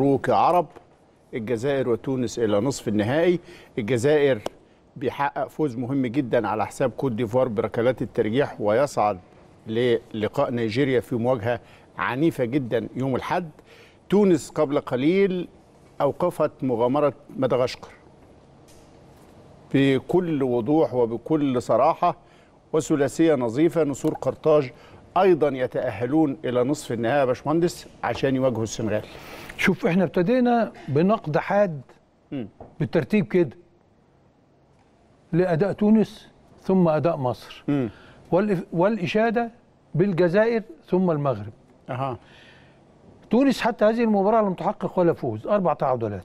مبروك يا عرب الجزائر وتونس الى نصف النهائي الجزائر بيحقق فوز مهم جدا على حساب كوت ديفوار بركلات الترجيح ويصعد للقاء نيجيريا في مواجهه عنيفه جدا يوم الاحد تونس قبل قليل اوقفت مغامره مدغشقر بكل وضوح وبكل صراحه وثلاثيه نظيفه نسور قرطاج ايضا يتاهلون الى نصف النهائي يا باشمهندس عشان يواجهوا السنغال شوف احنا ابتدينا بنقد حاد بالترتيب كده لاداء تونس ثم اداء مصر والاشاده بالجزائر ثم المغرب اها تونس حتى هذه المباراه لم تحقق ولا فوز اربع تعادلات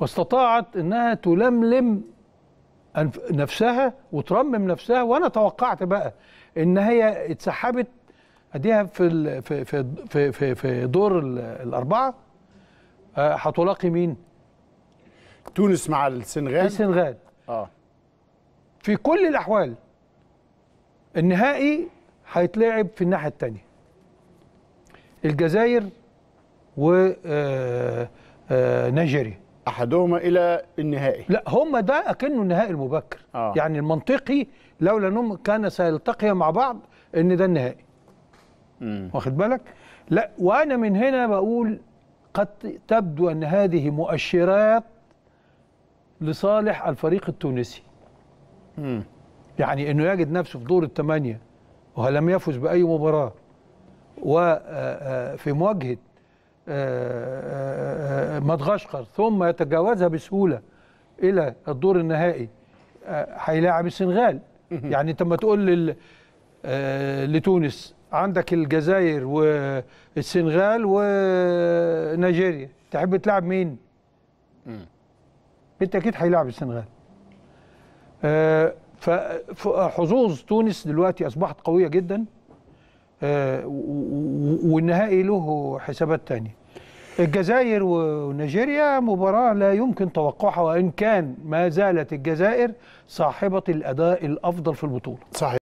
واستطاعت انها تلملم نفسها وترمم نفسها وانا توقعت بقى ان هي اتسحبت اديها في في في في, في دور الاربعه آه، هتلاقي مين؟ تونس مع السنغال السنغال اه في كل الاحوال النهائي هيتلعب في الناحيه الثانيه الجزائر ونيجيريا آه، آه، احدهما الى النهائي لا هم ده اكنه النهائي المبكر آه. يعني المنطقي لولا انهم كان سيلتقيا مع بعض ان ده النهائي مم. واخد بالك لا وانا من هنا بقول قد تبدو ان هذه مؤشرات لصالح الفريق التونسي مم. يعني انه يجد نفسه في دور الثمانيه ولم يفز باي مباراه وفي آه، آه، مواجهه مدغشقر ثم يتجاوزها بسهوله الى الدور النهائي هيلاعب السنغال يعني انت لما تقول آه، لتونس عندك الجزائر والسنغال ونيجيريا تحب تلعب مين؟ بالتاكيد هيلاعب السنغال. آه، فحظوظ تونس دلوقتي اصبحت قويه جدا آه، والنهائي له حسابات ثانيه. الجزائر ونيجيريا مباراة لا يمكن توقعها وإن كان ما زالت الجزائر صاحبة الأداء الأفضل في البطولة صحيح